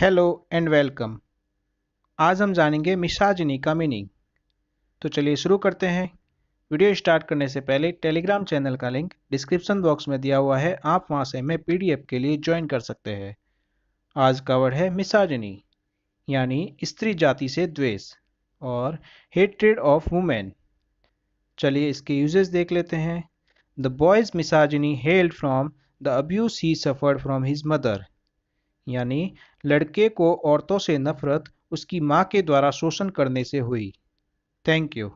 hello and welcome आज हम जानेंगे मिसाजिनी का मीनिंग तो चलिए शुरू करते हैं वीडियो स्टार्ट करने से पहले टेलीग्राम चैनल का लिंक डिस्क्रिप्शन बॉक्स में दिया हुआ है आप वहां से हमें पीडीएफ के लिए ज्वाइन कर सकते हैं आज का वर्ड है मिसाजनी यानी स्त्री जाति से द्वेष और हेट्रेड ऑफ वुमेन चलिए इसके यूजेस देख लेते हैं the boys misogyny held from the abuse he suffered from his mother यानी लड़के को औरतों से नफरत उसकी माँ के द्वारा शोषण करने से हुई थैंक यू